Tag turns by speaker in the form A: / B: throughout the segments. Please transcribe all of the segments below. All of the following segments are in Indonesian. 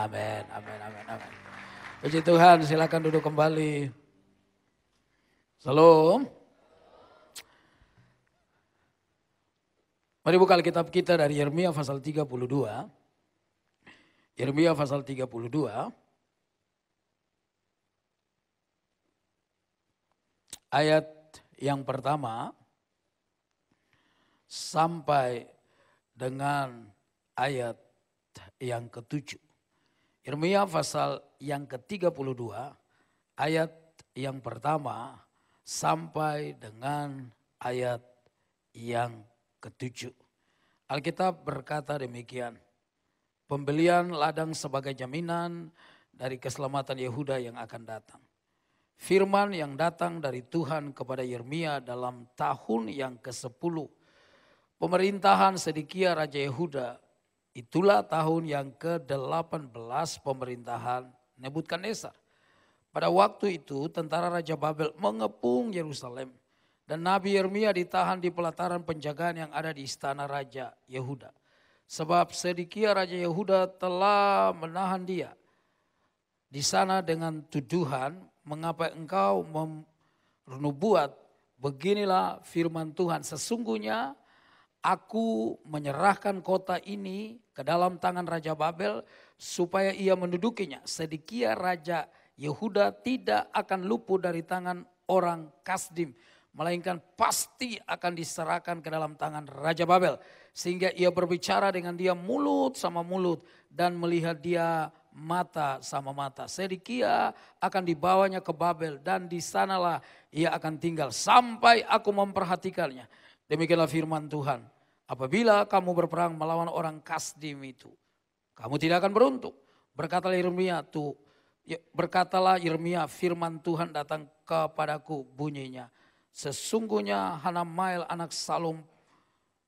A: Amin, amin, amin, amin. Puji Tuhan, silakan duduk kembali. Salam. Mari buka Alkitab kita dari Yeremia pasal 32. Yeremia pasal 32. Ayat yang pertama sampai dengan ayat yang ketujuh. Yeremia pasal yang ke-32 ayat yang pertama sampai dengan ayat yang ketujuh. Alkitab berkata demikian, pembelian ladang sebagai jaminan dari keselamatan Yehuda yang akan datang. Firman yang datang dari Tuhan kepada Yeremia dalam tahun yang ke-10 pemerintahan Sedekia Raja Yehuda Itulah tahun yang ke-18 pemerintahan Nebukadnezar. Pada waktu itu tentara Raja Babel mengepung Yerusalem dan Nabi Yeremia ditahan di pelataran penjagaan yang ada di istana Raja Yehuda. Sebab sedikia Raja Yehuda telah menahan dia di sana dengan tuduhan mengapa engkau menubuat beginilah firman Tuhan sesungguhnya Aku menyerahkan kota ini ke dalam tangan Raja Babel supaya ia mendudukinya. Sedikia Raja Yehuda tidak akan luput dari tangan orang Kasdim. Melainkan pasti akan diserahkan ke dalam tangan Raja Babel. Sehingga ia berbicara dengan dia mulut sama mulut dan melihat dia mata sama mata. Sedikia akan dibawanya ke Babel dan di sanalah ia akan tinggal sampai aku memperhatikannya Demikianlah firman Tuhan. Apabila kamu berperang melawan orang Kasdim itu, kamu tidak akan beruntung. Berkatalah Yeremia, tuh, ya, berkatalah Yeremia, firman Tuhan datang kepadaku bunyinya. Sesungguhnya Hanamael anak Salom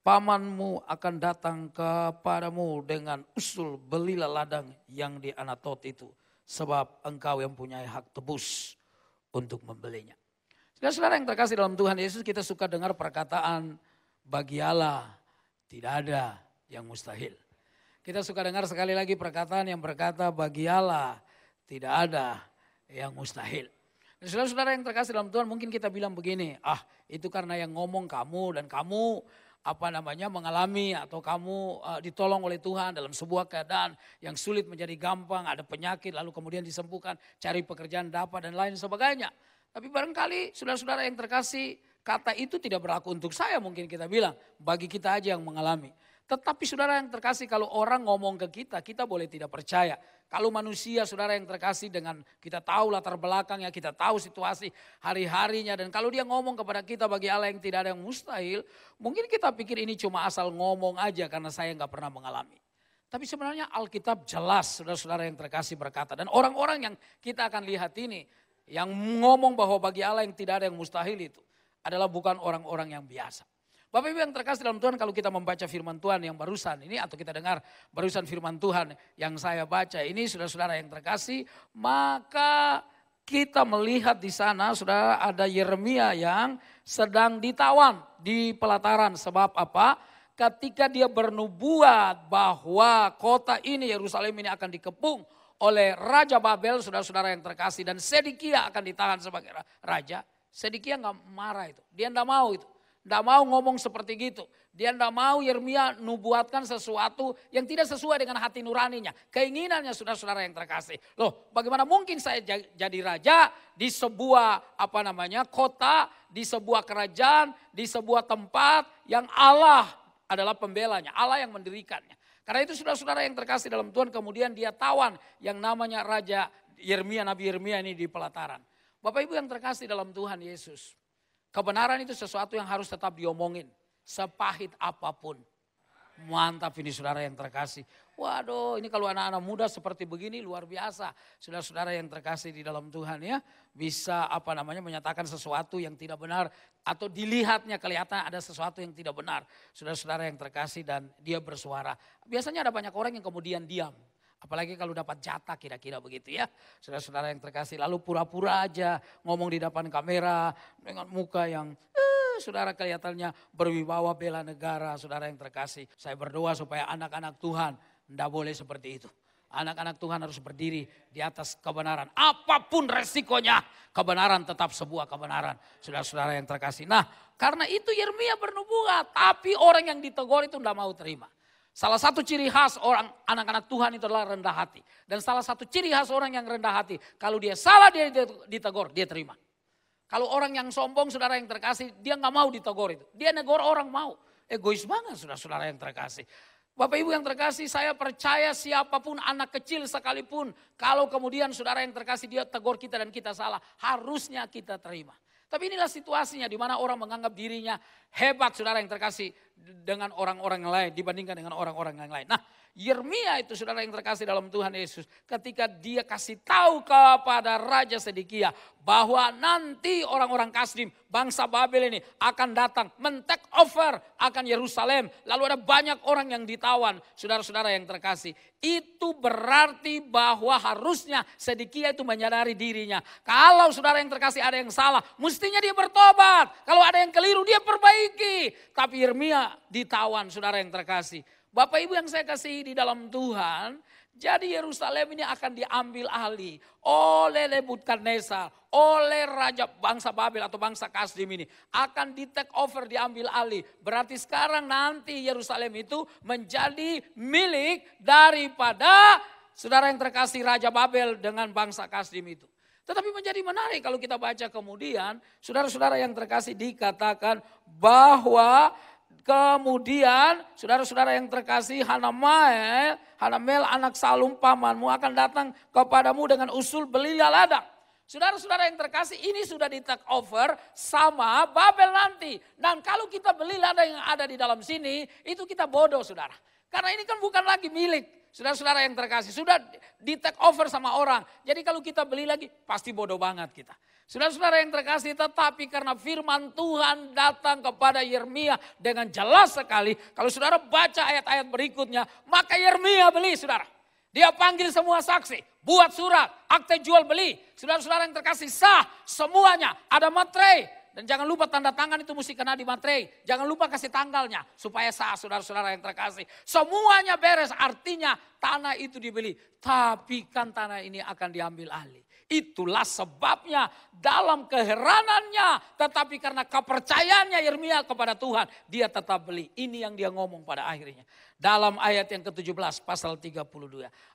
A: pamanmu akan datang kepadamu dengan usul belilah ladang yang di Anatot itu. Sebab engkau yang punya hak tebus untuk membelinya. Saudara-saudara yang terkasih dalam Tuhan Yesus, kita suka dengar perkataan bagi Allah tidak ada yang mustahil. Kita suka dengar sekali lagi perkataan yang berkata bagi Allah tidak ada yang mustahil. Saudara-saudara yang terkasih dalam Tuhan mungkin kita bilang begini, ah itu karena yang ngomong kamu dan kamu apa namanya mengalami atau kamu uh, ditolong oleh Tuhan dalam sebuah keadaan yang sulit menjadi gampang, ada penyakit lalu kemudian disembuhkan, cari pekerjaan dapat dan lain sebagainya. Tapi barangkali saudara-saudara yang terkasih kata itu tidak berlaku untuk saya mungkin kita bilang. Bagi kita aja yang mengalami. Tetapi saudara yang terkasih kalau orang ngomong ke kita, kita boleh tidak percaya. Kalau manusia saudara yang terkasih dengan kita tahu latar belakangnya, kita tahu situasi hari-harinya. Dan kalau dia ngomong kepada kita bagi Allah yang tidak ada yang mustahil, mungkin kita pikir ini cuma asal ngomong aja karena saya nggak pernah mengalami. Tapi sebenarnya Alkitab jelas saudara-saudara yang terkasih berkata. Dan orang-orang yang kita akan lihat ini, yang ngomong bahwa bagi Allah yang tidak ada yang mustahil itu adalah bukan orang-orang yang biasa. Bapak Ibu yang terkasih dalam Tuhan kalau kita membaca firman Tuhan yang barusan ini atau kita dengar barusan firman Tuhan yang saya baca ini saudara-saudara yang terkasih maka kita melihat di sana sudah ada Yeremia yang sedang ditawan di pelataran sebab apa? Ketika dia bernubuat bahwa kota ini Yerusalem ini akan dikepung oleh Raja Babel, saudara-saudara yang terkasih. Dan sedikia akan ditahan sebagai raja. sedikia nggak marah itu. Dia nggak mau itu. Nggak mau ngomong seperti gitu. Dia nggak mau yermia nubuatkan sesuatu yang tidak sesuai dengan hati nuraninya. Keinginannya saudara-saudara yang terkasih. Loh bagaimana mungkin saya jadi raja di sebuah apa namanya kota, di sebuah kerajaan, di sebuah tempat yang Allah adalah pembelanya. Allah yang mendirikannya. Karena itu saudara-saudara yang terkasih dalam Tuhan kemudian dia tawan yang namanya Raja Yeremia, Nabi Yeremia ini di pelataran. Bapak Ibu yang terkasih dalam Tuhan Yesus. Kebenaran itu sesuatu yang harus tetap diomongin. Sepahit apapun. Mantap ini saudara yang terkasih. Waduh, ini kalau anak-anak muda seperti begini luar biasa. Saudara-saudara yang terkasih di dalam Tuhan ya, bisa apa namanya menyatakan sesuatu yang tidak benar atau dilihatnya kelihatan ada sesuatu yang tidak benar. Saudara-saudara yang terkasih dan dia bersuara. Biasanya ada banyak orang yang kemudian diam. Apalagi kalau dapat jatah kira-kira begitu ya. Saudara-saudara yang terkasih lalu pura-pura aja ngomong di depan kamera dengan muka yang eh, saudara kelihatannya berwibawa bela negara. Saudara yang terkasih saya berdoa supaya anak-anak Tuhan tidak boleh seperti itu. Anak-anak Tuhan harus berdiri di atas kebenaran. Apapun resikonya, kebenaran tetap sebuah kebenaran. Saudara-saudara yang terkasih. Nah, karena itu Yeremia bernubuat. Tapi orang yang ditegur itu tidak mau terima. Salah satu ciri khas orang anak-anak Tuhan itu adalah rendah hati. Dan salah satu ciri khas orang yang rendah hati, kalau dia salah dia ditegur, dia terima. Kalau orang yang sombong, saudara yang terkasih, dia nggak mau ditegur itu. Dia negor orang mau. Egois banget saudara-saudara yang terkasih. Bapak Ibu yang terkasih, saya percaya siapapun anak kecil sekalipun, kalau kemudian saudara yang terkasih dia tegur kita dan kita salah, harusnya kita terima. Tapi inilah situasinya di mana orang menganggap dirinya hebat saudara yang terkasih dengan orang-orang yang lain dibandingkan dengan orang-orang yang lain. Nah, Yermia itu saudara yang terkasih dalam Tuhan Yesus. Ketika dia kasih tahu kepada Raja Sedikia bahwa nanti orang-orang Kasdim, bangsa Babel ini akan datang mentek over akan Yerusalem. Lalu ada banyak orang yang ditawan, saudara-saudara yang terkasih. Itu berarti bahwa harusnya Sedikia itu menyadari dirinya. Kalau saudara yang terkasih ada yang salah, mestinya dia bertobat. Kalau ada yang keliru dia perbaiki. Tapi Yermia ditawan saudara yang terkasih. Bapak Ibu yang saya kasih di dalam Tuhan, jadi Yerusalem ini akan diambil ahli oleh Nebukadnezar, oleh raja bangsa Babel atau bangsa Kasdim ini. Akan di take over, diambil ahli. Berarti sekarang nanti Yerusalem itu menjadi milik daripada saudara yang terkasih Raja Babel dengan bangsa Kasdim itu. Tetapi menjadi menarik kalau kita baca kemudian, saudara-saudara yang terkasih dikatakan bahwa Kemudian saudara-saudara yang terkasih Hanamel, Hanamel anak Salum pamanmu akan datang kepadamu dengan usul belilah ladang. Saudara-saudara yang terkasih ini sudah di take over sama Babel nanti. Dan kalau kita beli ladang yang ada di dalam sini itu kita bodoh saudara. Karena ini kan bukan lagi milik saudara-saudara yang terkasih, sudah di take over sama orang. Jadi kalau kita beli lagi, pasti bodoh banget kita. Saudara-saudara yang terkasih, tetapi karena firman Tuhan datang kepada Yeremia dengan jelas sekali. Kalau saudara baca ayat-ayat berikutnya, maka Yeremia beli saudara. Dia panggil semua saksi, buat surat, akte jual beli. Saudara-saudara yang terkasih, sah semuanya. Ada materai, dan jangan lupa tanda tangan itu mesti kena di materai. Jangan lupa kasih tanggalnya. Supaya sah saudara-saudara yang terkasih. Semuanya beres artinya tanah itu dibeli. Tapi kan tanah ini akan diambil alih. Itulah sebabnya dalam keheranannya. Tetapi karena kepercayaannya Yeremia kepada Tuhan. Dia tetap beli. Ini yang dia ngomong pada akhirnya. Dalam ayat yang ke-17 pasal 32.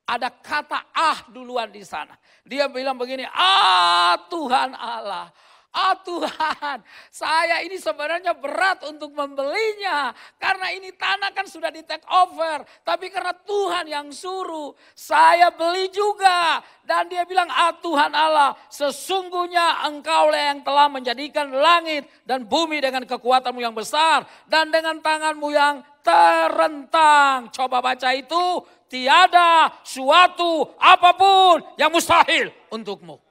A: Ada kata ah duluan di sana. Dia bilang begini. Ah Tuhan Allah. Oh Tuhan, saya ini sebenarnya berat untuk membelinya. Karena ini tanah kan sudah di take over. Tapi karena Tuhan yang suruh, saya beli juga. Dan dia bilang, ah Tuhan Allah, sesungguhnya engkaulah yang telah menjadikan langit dan bumi dengan kekuatanmu yang besar. Dan dengan tanganmu yang terentang. Coba baca itu, tiada suatu apapun yang mustahil untukmu.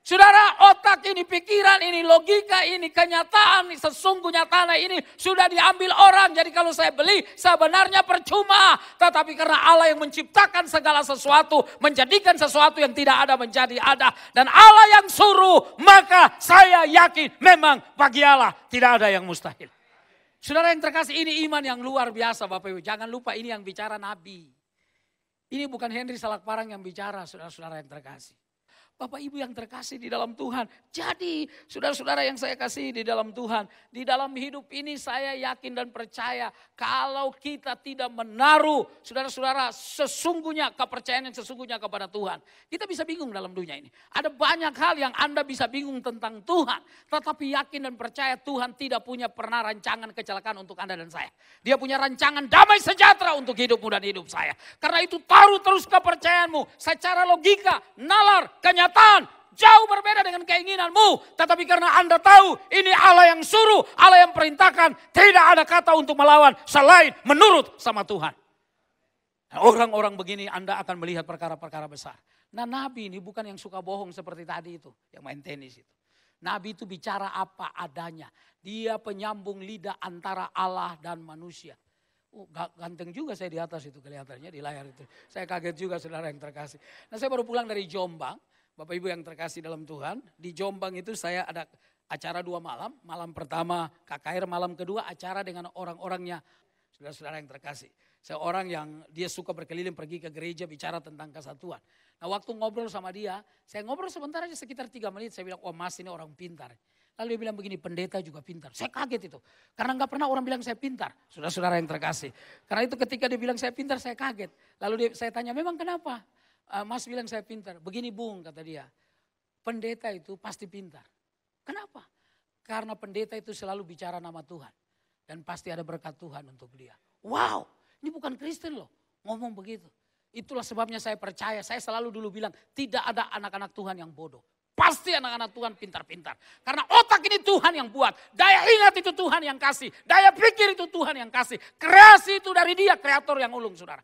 A: Saudara, otak ini, pikiran ini, logika ini, kenyataan ini, sesungguhnya tanah ini sudah diambil orang. Jadi kalau saya beli, sebenarnya percuma. Tetapi karena Allah yang menciptakan segala sesuatu, menjadikan sesuatu yang tidak ada menjadi ada. Dan Allah yang suruh, maka saya yakin memang bagi Allah tidak ada yang mustahil. Saudara yang terkasih, ini iman yang luar biasa Bapak Ibu. Jangan lupa ini yang bicara Nabi. Ini bukan Henry Salakparang yang bicara, saudara-saudara yang terkasih. Bapak Ibu yang terkasih di dalam Tuhan. Jadi saudara-saudara yang saya kasih di dalam Tuhan. Di dalam hidup ini saya yakin dan percaya. Kalau kita tidak menaruh saudara-saudara sesungguhnya kepercayaan yang sesungguhnya kepada Tuhan. Kita bisa bingung dalam dunia ini. Ada banyak hal yang Anda bisa bingung tentang Tuhan. Tetapi yakin dan percaya Tuhan tidak punya pernah rancangan kecelakaan untuk Anda dan saya. Dia punya rancangan damai sejahtera untuk hidupmu dan hidup saya. Karena itu taruh terus kepercayaanmu secara logika, nalar, kenyataan setan jauh berbeda dengan keinginanmu. Tetapi karena Anda tahu ini Allah yang suruh, Allah yang perintahkan. Tidak ada kata untuk melawan selain menurut sama Tuhan. Nah, orang-orang begini Anda akan melihat perkara-perkara besar. Nah Nabi ini bukan yang suka bohong seperti tadi itu. Yang main tenis itu. Nabi itu bicara apa adanya. Dia penyambung lidah antara Allah dan manusia. Oh, ganteng juga saya di atas itu kelihatannya di layar itu. Saya kaget juga saudara yang terkasih. Nah saya baru pulang dari Jombang Bapak Ibu yang terkasih dalam Tuhan, di Jombang itu saya ada acara dua malam. Malam pertama KKR, malam kedua acara dengan orang-orangnya. Saudara-saudara yang terkasih. Saya orang yang dia suka berkeliling pergi ke gereja bicara tentang kesatuan. Nah waktu ngobrol sama dia, saya ngobrol sebentar aja sekitar tiga menit. Saya bilang, wah oh, mas ini orang pintar. Lalu dia bilang begini, pendeta juga pintar. Saya kaget itu. Karena nggak pernah orang bilang saya pintar. Saudara-saudara yang terkasih. Karena itu ketika dia bilang saya pintar, saya kaget. Lalu dia, saya tanya, memang kenapa? Eh, mas bilang saya pintar. Begini Bung kata dia. Pendeta itu pasti pintar. Kenapa? Karena pendeta itu selalu bicara nama Tuhan. Dan pasti ada berkat Tuhan untuk dia. Wow, ini bukan Kristen loh. Ngomong begitu. Itulah sebabnya saya percaya. Saya selalu dulu bilang, tidak ada anak-anak Tuhan yang bodoh. Pasti anak-anak Tuhan pintar-pintar. Karena otak ini Tuhan yang buat. Daya ingat itu Tuhan yang kasih. Daya pikir itu Tuhan yang kasih. Kreasi itu dari dia, kreator yang ulung saudara.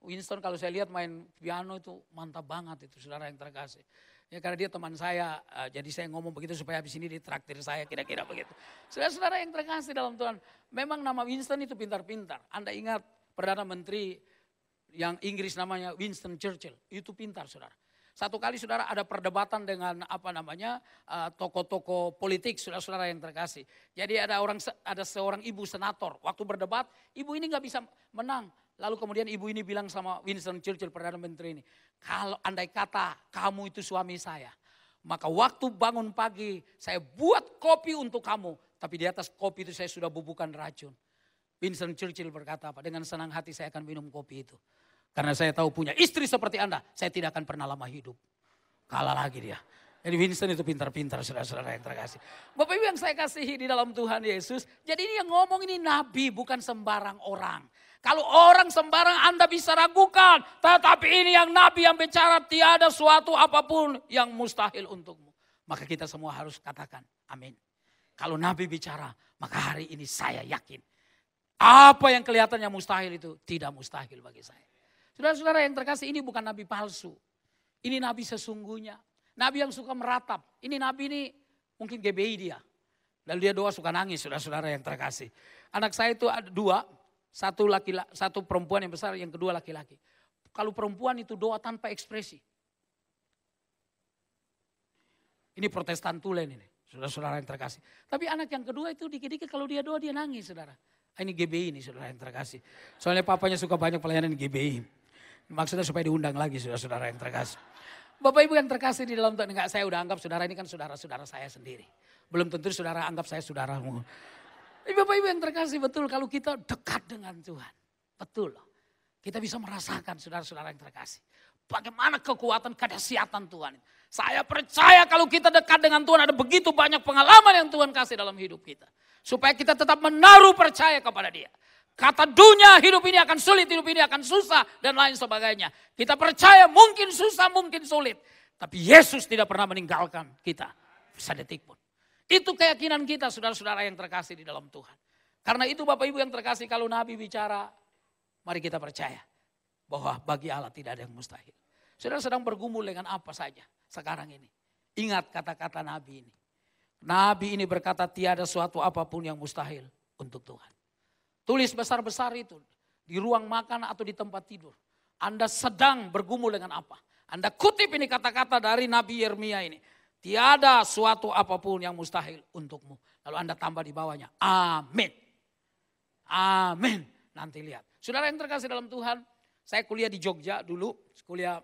A: Winston kalau saya lihat main piano itu mantap banget itu saudara yang terkasih. Ya karena dia teman saya, eh, jadi saya ngomong begitu supaya habis ini ditraktir saya kira-kira begitu. Saudara-saudara yang terkasih dalam Tuhan, memang nama Winston itu pintar-pintar. Anda ingat Perdana Menteri yang Inggris namanya Winston Churchill, itu pintar saudara. Satu kali saudara ada perdebatan dengan apa namanya eh, toko-toko uh, politik saudara-saudara yang terkasih. Jadi ada orang ada seorang ibu senator waktu berdebat, ibu ini nggak bisa menang Lalu kemudian ibu ini bilang sama Winston Churchill Perdana Menteri ini, kalau andai kata kamu itu suami saya, maka waktu bangun pagi saya buat kopi untuk kamu, tapi di atas kopi itu saya sudah bubukan racun. Winston Churchill berkata apa? Dengan senang hati saya akan minum kopi itu. Karena saya tahu punya istri seperti Anda, saya tidak akan pernah lama hidup. Kalah lagi dia. Jadi Winston itu pintar-pintar saudara-saudara yang terkasih. Bapak Ibu yang saya kasihi di dalam Tuhan Yesus. Jadi ini yang ngomong ini nabi bukan sembarang orang. Kalau orang sembarang Anda bisa ragukan. Tetapi ini yang Nabi yang bicara tiada suatu apapun yang mustahil untukmu. Maka kita semua harus katakan amin. Kalau Nabi bicara maka hari ini saya yakin. Apa yang kelihatannya mustahil itu tidak mustahil bagi saya. Saudara-saudara yang terkasih ini bukan Nabi palsu. Ini Nabi sesungguhnya. Nabi yang suka meratap. Ini Nabi ini mungkin GBI dia. Lalu dia doa suka nangis saudara-saudara yang terkasih. Anak saya itu ada dua, satu laki satu perempuan yang besar, yang kedua laki-laki. Kalau perempuan itu doa tanpa ekspresi. Ini protestan tulen ini, saudara-saudara yang terkasih. Tapi anak yang kedua itu dikit-dikit kalau dia doa dia nangis, saudara. Ah, ini GBI ini saudara yang terkasih. Soalnya papanya suka banyak pelayanan GBI. Maksudnya supaya diundang lagi saudara-saudara yang terkasih. Bapak Ibu yang terkasih di dalam Tuhan, enggak saya udah anggap saudara ini kan saudara-saudara saya sendiri. Belum tentu saudara anggap saya saudaramu. Bapak Ibu yang terkasih betul kalau kita dekat dengan Tuhan. Betul Kita bisa merasakan saudara-saudara yang terkasih. Bagaimana kekuatan kedahsyatan Tuhan. Saya percaya kalau kita dekat dengan Tuhan ada begitu banyak pengalaman yang Tuhan kasih dalam hidup kita. Supaya kita tetap menaruh percaya kepada dia. Kata dunia hidup ini akan sulit, hidup ini akan susah dan lain sebagainya. Kita percaya mungkin susah, mungkin sulit. Tapi Yesus tidak pernah meninggalkan kita. Sedetik pun. Itu keyakinan kita saudara-saudara yang terkasih di dalam Tuhan. Karena itu Bapak Ibu yang terkasih kalau Nabi bicara, mari kita percaya bahwa bagi Allah tidak ada yang mustahil. Saudara sedang bergumul dengan apa saja sekarang ini. Ingat kata-kata Nabi ini. Nabi ini berkata tiada suatu apapun yang mustahil untuk Tuhan. Tulis besar-besar itu di ruang makan atau di tempat tidur. Anda sedang bergumul dengan apa? Anda kutip ini kata-kata dari Nabi Yeremia ini. Tiada suatu apapun yang mustahil untukmu. Lalu Anda tambah di bawahnya. Amin. Amin. Nanti lihat. Saudara yang terkasih dalam Tuhan, saya kuliah di Jogja dulu, kuliah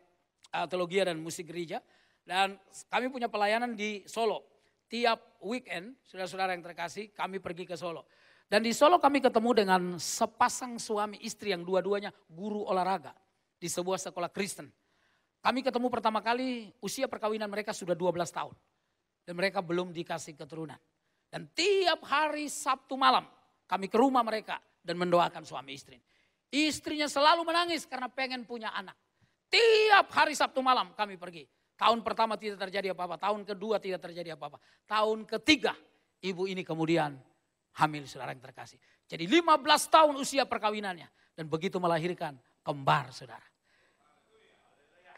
A: eh, teologi dan musik gereja. Dan kami punya pelayanan di Solo. Tiap weekend, saudara-saudara yang terkasih, kami pergi ke Solo. Dan di Solo kami ketemu dengan sepasang suami istri yang dua-duanya guru olahraga di sebuah sekolah Kristen. Kami ketemu pertama kali usia perkawinan mereka sudah 12 tahun. Dan mereka belum dikasih keturunan. Dan tiap hari Sabtu malam kami ke rumah mereka dan mendoakan suami istri. Istrinya selalu menangis karena pengen punya anak. Tiap hari Sabtu malam kami pergi. Tahun pertama tidak terjadi apa-apa, tahun kedua tidak terjadi apa-apa. Tahun ketiga ibu ini kemudian hamil saudara yang terkasih. Jadi 15 tahun usia perkawinannya dan begitu melahirkan kembar saudara.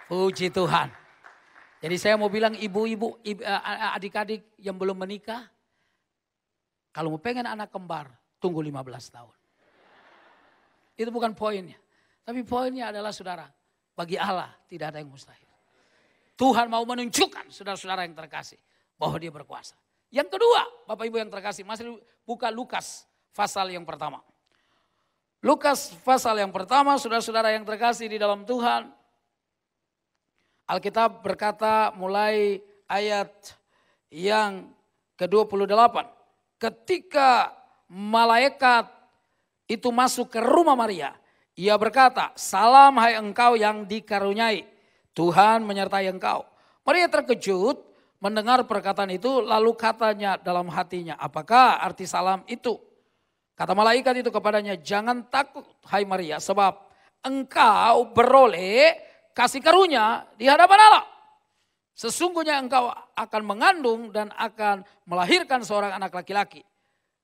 A: Puji Tuhan. Jadi saya mau bilang ibu-ibu, eh, adik-adik yang belum menikah, kalau mau pengen anak kembar, tunggu 15 tahun. Itu bukan poinnya. Tapi poinnya adalah saudara, bagi Allah tidak ada yang mustahil. Tuhan mau menunjukkan saudara-saudara yang terkasih bahwa dia berkuasa. Yang kedua, Bapak Ibu yang terkasih, masih buka Lukas pasal yang pertama. Lukas pasal yang pertama, saudara-saudara yang terkasih di dalam Tuhan, Alkitab berkata mulai ayat yang ke-28. Ketika malaikat itu masuk ke rumah Maria, ia berkata, salam hai engkau yang dikaruniai, Tuhan menyertai engkau. Maria terkejut mendengar perkataan itu lalu katanya dalam hatinya, apakah arti salam itu? Kata malaikat itu kepadanya, jangan takut hai Maria sebab engkau beroleh kasih karunia di hadapan Allah. Sesungguhnya engkau akan mengandung dan akan melahirkan seorang anak laki-laki.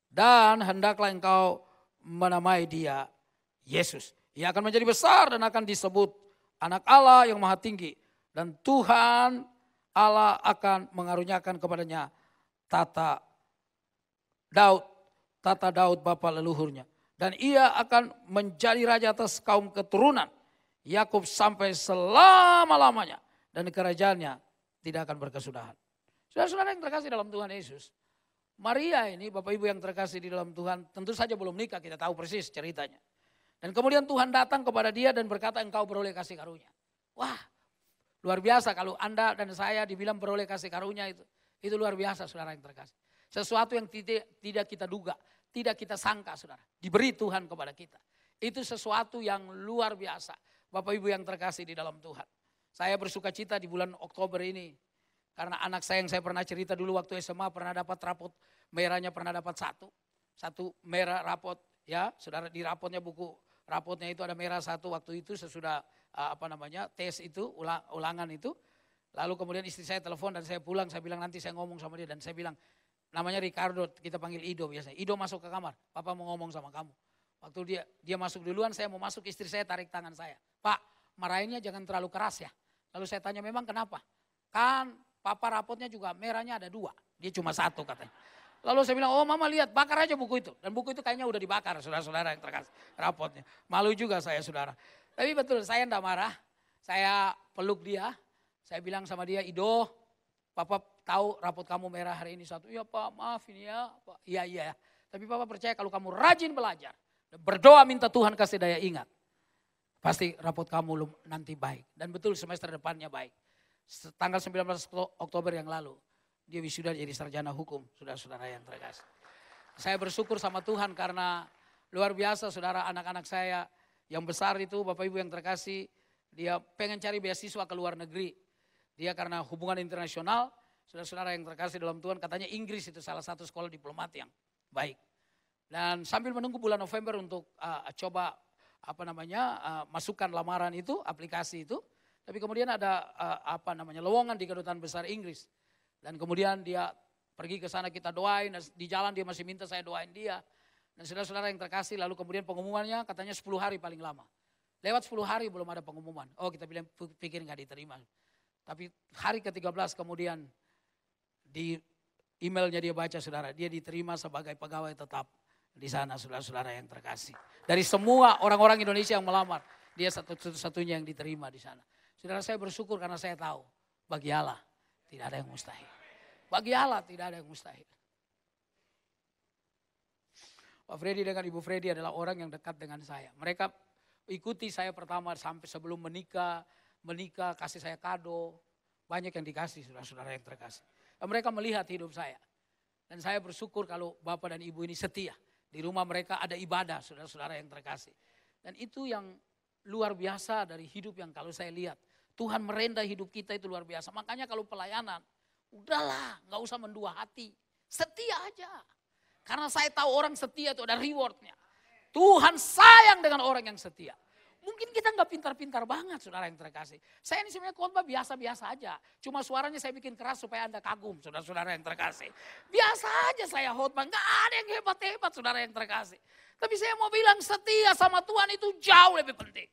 A: Dan hendaklah engkau menamai dia Yesus. Ia akan menjadi besar dan akan disebut anak Allah yang maha tinggi. Dan Tuhan Allah akan mengaruniakan kepadanya tata Daud, tata Daud bapa leluhurnya. Dan ia akan menjadi raja atas kaum keturunan Yakub sampai selama-lamanya dan kerajaannya tidak akan berkesudahan. Saudara-saudara yang terkasih dalam Tuhan Yesus, Maria ini Bapak Ibu yang terkasih di dalam Tuhan tentu saja belum nikah, kita tahu persis ceritanya. Dan kemudian Tuhan datang kepada dia dan berkata engkau beroleh kasih karunia. Wah, luar biasa kalau Anda dan saya dibilang beroleh kasih karunia itu. Itu luar biasa saudara yang terkasih. Sesuatu yang tidak, tidak kita duga, tidak kita sangka saudara. Diberi Tuhan kepada kita. Itu sesuatu yang luar biasa. Bapak Ibu yang terkasih di dalam Tuhan. Saya bersuka cita di bulan Oktober ini. Karena anak saya yang saya pernah cerita dulu waktu SMA pernah dapat rapot merahnya pernah dapat satu. Satu merah rapot ya saudara di rapotnya buku rapotnya itu ada merah satu waktu itu sesudah apa namanya tes itu ulangan itu. Lalu kemudian istri saya telepon dan saya pulang saya bilang nanti saya ngomong sama dia dan saya bilang namanya Ricardo kita panggil Ido biasanya. Ido masuk ke kamar, papa mau ngomong sama kamu. Waktu dia dia masuk duluan saya mau masuk istri saya tarik tangan saya. Pak, marahinnya jangan terlalu keras ya. Lalu saya tanya, memang kenapa? Kan papa rapotnya juga merahnya ada dua. Dia cuma satu katanya. Lalu saya bilang, oh mama lihat, bakar aja buku itu. Dan buku itu kayaknya udah dibakar, saudara-saudara yang terkasih rapotnya. Malu juga saya, saudara. Tapi betul, saya enggak marah. Saya peluk dia. Saya bilang sama dia, Ido, papa tahu rapot kamu merah hari ini satu. Iya pak, maaf ini ya. Iya, iya. Tapi papa percaya kalau kamu rajin belajar, berdoa minta Tuhan kasih daya ingat. Pasti rapot kamu nanti baik. Dan betul semester depannya baik. Tanggal 19 Oktober yang lalu, dia wisuda jadi sarjana hukum, sudah saudara yang terkasih. Saya bersyukur sama Tuhan karena luar biasa saudara anak-anak saya yang besar itu Bapak Ibu yang terkasih, dia pengen cari beasiswa ke luar negeri. Dia karena hubungan internasional, saudara-saudara yang terkasih dalam Tuhan, katanya Inggris itu salah satu sekolah diplomat yang baik. Dan sambil menunggu bulan November untuk uh, coba apa namanya uh, masukkan lamaran itu, aplikasi itu. Tapi kemudian ada uh, apa namanya lowongan di kedutaan besar Inggris. Dan kemudian dia pergi ke sana kita doain, dan di jalan dia masih minta saya doain dia. Dan saudara-saudara yang terkasih lalu kemudian pengumumannya katanya 10 hari paling lama. Lewat 10 hari belum ada pengumuman. Oh kita bilang pikir nggak diterima. Tapi hari ke-13 kemudian di emailnya dia baca saudara, dia diterima sebagai pegawai tetap di sana saudara-saudara yang terkasih. Dari semua orang-orang Indonesia yang melamar, dia satu-satunya yang diterima di sana. Saudara saya bersyukur karena saya tahu bagi Allah tidak ada yang mustahil. Bagi Allah tidak ada yang mustahil. Pak Freddy dengan Ibu Freddy adalah orang yang dekat dengan saya. Mereka ikuti saya pertama sampai sebelum menikah, menikah kasih saya kado, banyak yang dikasih saudara-saudara yang terkasih. Dan mereka melihat hidup saya. Dan saya bersyukur kalau Bapak dan Ibu ini setia. Di rumah mereka ada ibadah, saudara-saudara yang terkasih. Dan itu yang luar biasa dari hidup yang kalau saya lihat. Tuhan merenda hidup kita itu luar biasa. Makanya kalau pelayanan, udahlah gak usah mendua hati. Setia aja. Karena saya tahu orang setia itu ada rewardnya. Tuhan sayang dengan orang yang setia. Mungkin kita nggak pintar-pintar banget saudara yang terkasih. Saya ini sebenarnya khotbah biasa-biasa aja. Cuma suaranya saya bikin keras supaya Anda kagum saudara-saudara yang terkasih. Biasa aja saya khotbah, nggak ada yang hebat-hebat saudara yang terkasih. Tapi saya mau bilang setia sama Tuhan itu jauh lebih penting.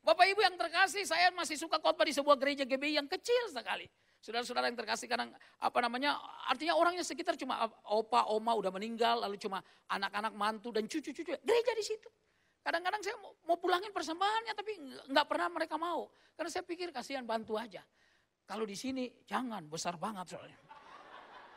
A: Bapak Ibu yang terkasih, saya masih suka khotbah di sebuah gereja GBI yang kecil sekali. Saudara-saudara yang terkasih kadang apa namanya artinya orangnya sekitar cuma opa, oma udah meninggal lalu cuma anak-anak mantu dan cucu-cucu gereja di situ. Kadang-kadang saya mau pulangin persembahannya tapi nggak pernah mereka mau. Karena saya pikir kasihan bantu aja. Kalau di sini jangan besar banget soalnya.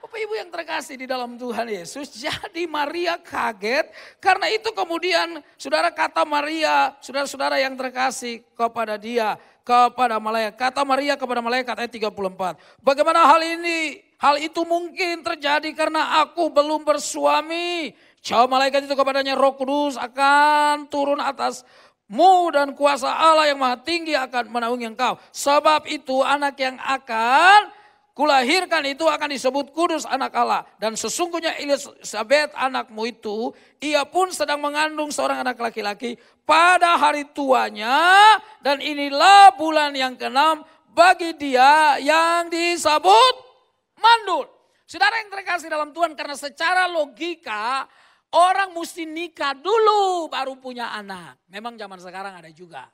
A: Bapak Ibu yang terkasih di dalam Tuhan Yesus, jadi Maria kaget karena itu kemudian saudara kata Maria, saudara-saudara yang terkasih kepada dia, kepada malaikat. Kata Maria kepada malaikat ayat 34. Bagaimana hal ini? Hal itu mungkin terjadi karena aku belum bersuami Jawab malaikat itu kepadanya, roh kudus akan turun atasmu dan kuasa Allah yang maha tinggi akan menaungi engkau. Sebab itu anak yang akan kulahirkan itu akan disebut kudus anak Allah. Dan sesungguhnya Elizabeth anakmu itu, ia pun sedang mengandung seorang anak laki-laki pada hari tuanya. Dan inilah bulan yang keenam bagi dia yang disebut mandul. Saudara yang terkasih dalam Tuhan karena secara logika Orang mesti nikah dulu baru punya anak. Memang zaman sekarang ada juga.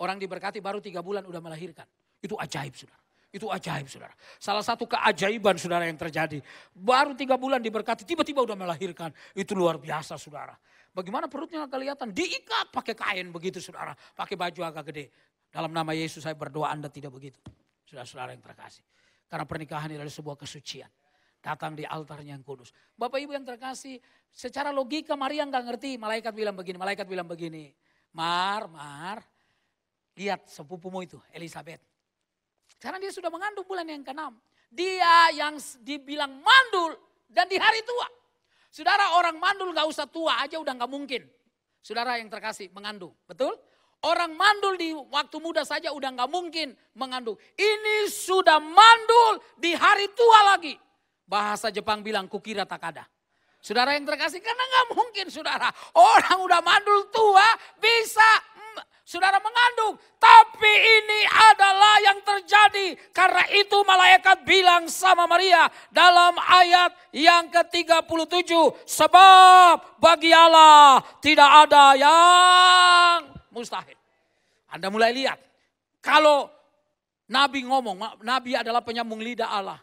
A: Orang diberkati baru tiga bulan udah melahirkan. Itu ajaib saudara. Itu ajaib saudara. Salah satu keajaiban saudara yang terjadi. Baru tiga bulan diberkati tiba-tiba udah melahirkan. Itu luar biasa saudara. Bagaimana perutnya kelihatan? Diikat pakai kain begitu saudara. Pakai baju agak gede. Dalam nama Yesus saya berdoa Anda tidak begitu. Saudara-saudara yang terkasih. Karena pernikahan adalah sebuah kesucian datang di altarnya yang kudus. Bapak Ibu yang terkasih, secara logika Maria nggak ngerti, malaikat bilang begini, malaikat bilang begini. Mar, Mar, lihat sepupumu itu, Elizabeth. Sekarang dia sudah mengandung bulan yang ke-6. Dia yang dibilang mandul dan di hari tua. Saudara orang mandul gak usah tua aja udah gak mungkin. Saudara yang terkasih mengandung, betul? Orang mandul di waktu muda saja udah gak mungkin mengandung. Ini sudah mandul di hari tua lagi. Bahasa Jepang bilang kukira tak ada. Saudara yang terkasih, karena nggak mungkin saudara. Orang udah mandul tua bisa saudara mengandung. Tapi ini adalah yang terjadi. Karena itu malaikat bilang sama Maria dalam ayat yang ke-37. Sebab bagi Allah tidak ada yang mustahil. Anda mulai lihat. Kalau Nabi ngomong, Nabi adalah penyambung lidah Allah.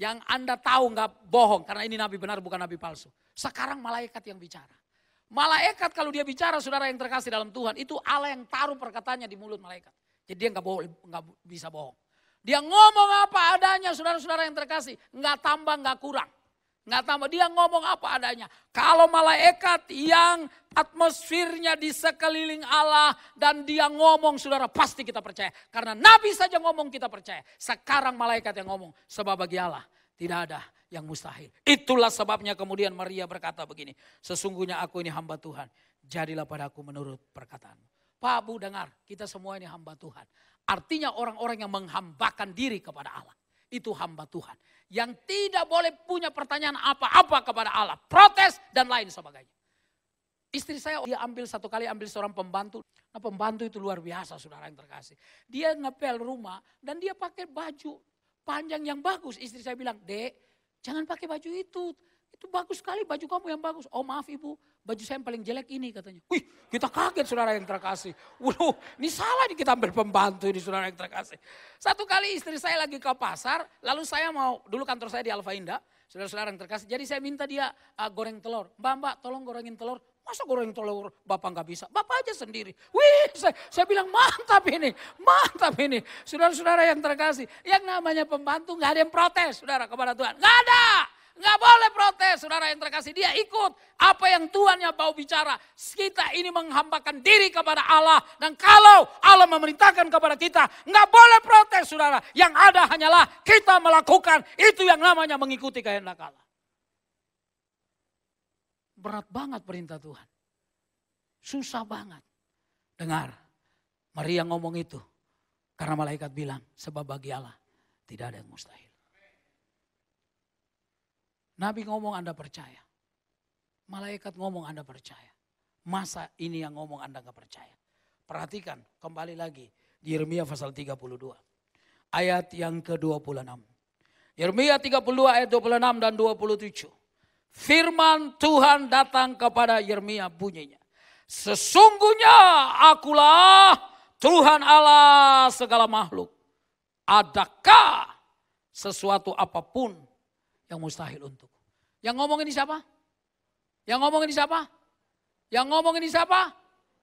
A: Yang Anda tahu nggak bohong karena ini nabi benar bukan nabi palsu. Sekarang malaikat yang bicara. Malaikat kalau dia bicara saudara yang terkasih dalam Tuhan itu Allah yang taruh perkataannya di mulut malaikat. Jadi dia nggak bohong, nggak bisa bohong. Dia ngomong apa adanya saudara-saudara yang terkasih, nggak tambah nggak kurang. Nggak tahu dia ngomong apa adanya. Kalau malaikat yang atmosfernya di sekeliling Allah dan dia ngomong saudara pasti kita percaya. Karena Nabi saja ngomong kita percaya. Sekarang malaikat yang ngomong. Sebab bagi Allah tidak ada yang mustahil. Itulah sebabnya kemudian Maria berkata begini. Sesungguhnya aku ini hamba Tuhan. Jadilah padaku menurut perkataanmu. Pak Bu dengar, kita semua ini hamba Tuhan. Artinya orang-orang yang menghambakan diri kepada Allah. Itu hamba Tuhan yang tidak boleh punya pertanyaan apa-apa kepada Allah. Protes dan lain sebagainya. Istri saya dia ambil satu kali ambil seorang pembantu. Nah pembantu itu luar biasa saudara yang terkasih. Dia ngepel rumah dan dia pakai baju panjang yang bagus. Istri saya bilang, dek jangan pakai baju itu. Itu bagus sekali baju kamu yang bagus. Oh maaf ibu, baju saya yang paling jelek ini katanya. Wih, kita kaget saudara yang terkasih. Waduh, ini salah nih kita ambil pembantu ini saudara yang terkasih. Satu kali istri saya lagi ke pasar, lalu saya mau, dulu kantor saya di Alfa Indah, saudara-saudara yang terkasih. Jadi saya minta dia uh, goreng telur. Mbak, mbak tolong gorengin telur. Masa goreng telur bapak nggak bisa? Bapak aja sendiri. Wih, saya, saya bilang mantap ini, mantap ini. Saudara-saudara yang terkasih, yang namanya pembantu nggak ada yang protes, saudara kepada Tuhan. Nggak ada. Nggak boleh protes, saudara yang terkasih. Dia ikut apa yang Tuhan yang mau bicara. Kita ini menghambakan diri kepada Allah. Dan kalau Allah memerintahkan kepada kita, nggak boleh protes, saudara. Yang ada hanyalah kita melakukan. Itu yang namanya mengikuti kehendak Allah. Berat banget perintah Tuhan. Susah banget. Dengar, Maria ngomong itu. Karena malaikat bilang, sebab bagi Allah tidak ada yang mustahil. Nabi ngomong Anda percaya. Malaikat ngomong Anda percaya. Masa ini yang ngomong Anda nggak percaya? Perhatikan kembali lagi di Yeremia pasal 32 ayat yang ke-26. Yeremia 32 ayat 26 dan 27. Firman Tuhan datang kepada Yeremia bunyinya. Sesungguhnya akulah Tuhan Allah segala makhluk. Adakah sesuatu apapun yang mustahil untuk, Yang ngomong ini siapa? Yang ngomong ini siapa? Yang ngomong ini siapa?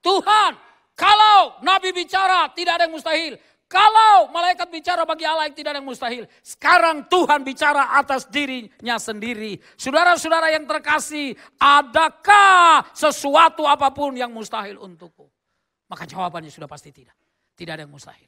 A: Tuhan. Kalau Nabi bicara tidak ada yang mustahil. Kalau malaikat bicara bagi Allah yang tidak ada yang mustahil. Sekarang Tuhan bicara atas dirinya sendiri. Saudara-saudara yang terkasih, adakah sesuatu apapun yang mustahil untukku? Maka jawabannya sudah pasti tidak. Tidak ada yang mustahil.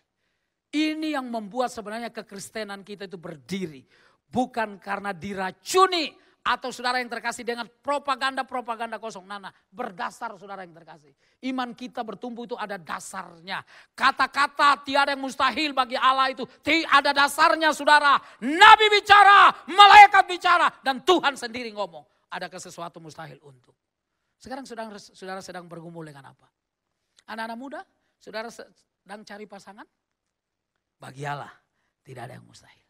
A: Ini yang membuat sebenarnya kekristenan kita itu berdiri. Bukan karena diracuni atau saudara yang terkasih dengan propaganda-propaganda kosong. Nana, berdasar saudara yang terkasih. Iman kita bertumbuh itu ada dasarnya. Kata-kata tiada yang mustahil bagi Allah itu. Tiada dasarnya saudara. Nabi bicara, malaikat bicara. Dan Tuhan sendiri ngomong. Ada sesuatu mustahil untuk. Sekarang saudara, saudara sedang bergumul dengan apa? Anak-anak muda, saudara sedang cari pasangan? Bagi Allah, tidak ada yang mustahil.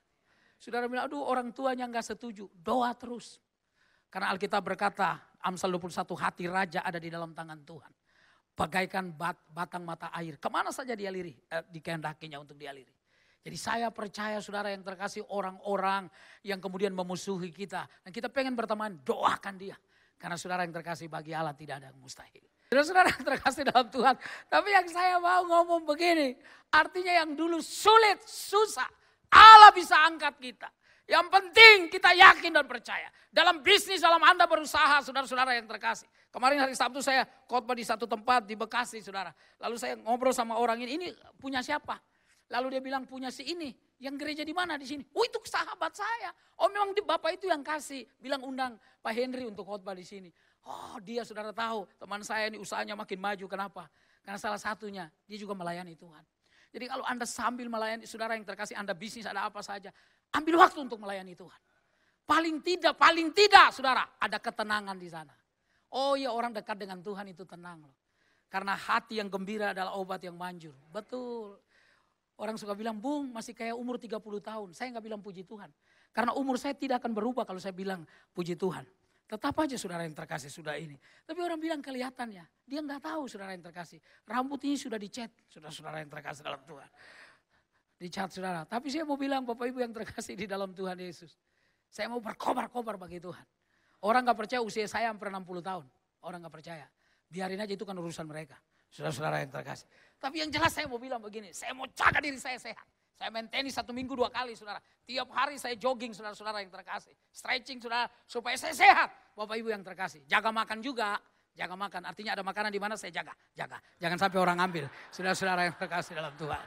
A: Saudara bilang, aduh orang tuanya nggak setuju. Doa terus. Karena Alkitab berkata, Amsal 21, hati raja ada di dalam tangan Tuhan. Bagaikan bat, batang mata air. Kemana saja dia lirih, eh, dikehendakinya untuk dia lirih. Jadi saya percaya saudara yang terkasih orang-orang yang kemudian memusuhi kita. Dan kita pengen berteman, doakan dia. Karena saudara yang terkasih bagi Allah tidak ada yang mustahil. Saudara-saudara yang terkasih dalam Tuhan. Tapi yang saya mau ngomong begini, artinya yang dulu sulit, susah. Allah bisa angkat kita. Yang penting kita yakin dan percaya. Dalam bisnis, dalam Anda berusaha, saudara-saudara yang terkasih. Kemarin hari Sabtu saya khotbah di satu tempat di Bekasi, saudara. Lalu saya ngobrol sama orang ini, ini punya siapa? Lalu dia bilang punya si ini. Yang gereja di mana di sini? Oh itu sahabat saya. Oh memang di bapak itu yang kasih. Bilang undang Pak Henry untuk khotbah di sini. Oh dia saudara tahu teman saya ini usahanya makin maju. Kenapa? Karena salah satunya dia juga melayani Tuhan. Jadi kalau Anda sambil melayani saudara yang terkasih, Anda bisnis ada apa saja, ambil waktu untuk melayani Tuhan. Paling tidak, paling tidak saudara, ada ketenangan di sana. Oh ya orang dekat dengan Tuhan itu tenang loh. Karena hati yang gembira adalah obat yang manjur. Betul. Orang suka bilang, Bung masih kayak umur 30 tahun. Saya nggak bilang puji Tuhan. Karena umur saya tidak akan berubah kalau saya bilang puji Tuhan. Tetap aja saudara yang terkasih sudah ini. Tapi orang bilang kelihatannya. Dia nggak tahu saudara yang terkasih. Rambut ini sudah dicat sudah saudara yang terkasih dalam Tuhan. Dicat saudara. Tapi saya mau bilang Bapak Ibu yang terkasih di dalam Tuhan Yesus. Saya mau berkobar-kobar bagi Tuhan. Orang nggak percaya usia saya hampir 60 tahun. Orang nggak percaya. Biarin aja itu kan urusan mereka.
B: Saudara-saudara yang
A: terkasih. Tapi yang jelas saya mau bilang begini. Saya mau jaga diri saya sehat. Saya main tenis satu minggu dua kali saudara. Tiap hari saya jogging saudara-saudara yang terkasih. Stretching saudara supaya saya sehat. Bapak ibu yang terkasih. Jaga makan juga. Jaga makan. Artinya ada makanan di mana saya jaga. Jaga. Jangan sampai orang ambil. Saudara-saudara yang terkasih dalam Tuhan.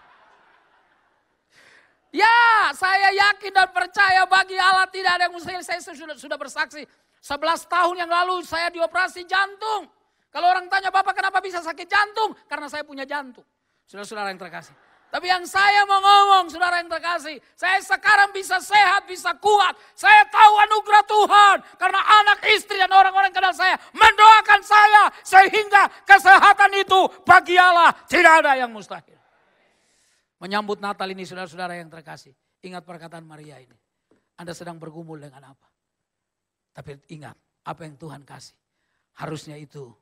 A: Ya saya yakin dan percaya bagi Allah tidak ada yang mustahil. Saya sudah, sudah bersaksi. 11 tahun yang lalu saya dioperasi jantung. Kalau orang tanya, Bapak kenapa bisa sakit jantung? Karena saya punya jantung. Saudara-saudara yang terkasih. Tapi yang saya mau ngomong, saudara yang terkasih, saya sekarang bisa sehat, bisa kuat. Saya tahu anugerah Tuhan karena anak istri dan orang-orang kenal saya mendoakan saya sehingga kesehatan itu bagi Allah tidak ada yang mustahil. Menyambut Natal ini saudara-saudara yang terkasih, ingat perkataan Maria ini. Anda sedang bergumul dengan apa? Tapi ingat, apa yang Tuhan kasih harusnya itu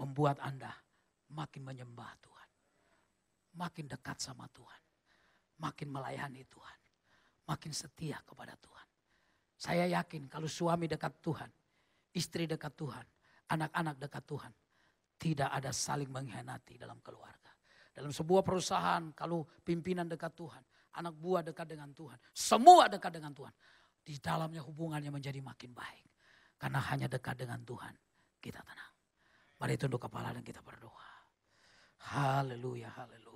A: membuat Anda makin menyembah Tuhan makin dekat sama Tuhan. Makin melayani Tuhan. Makin setia kepada Tuhan. Saya yakin kalau suami dekat Tuhan, istri dekat Tuhan, anak-anak dekat Tuhan. Tidak ada saling mengkhianati dalam keluarga. Dalam sebuah perusahaan kalau pimpinan dekat Tuhan, anak buah dekat dengan Tuhan, semua dekat dengan Tuhan. Di dalamnya hubungannya menjadi makin baik. Karena hanya dekat dengan Tuhan kita tenang. Mari tunduk kepala dan kita berdoa. Haleluya, haleluya.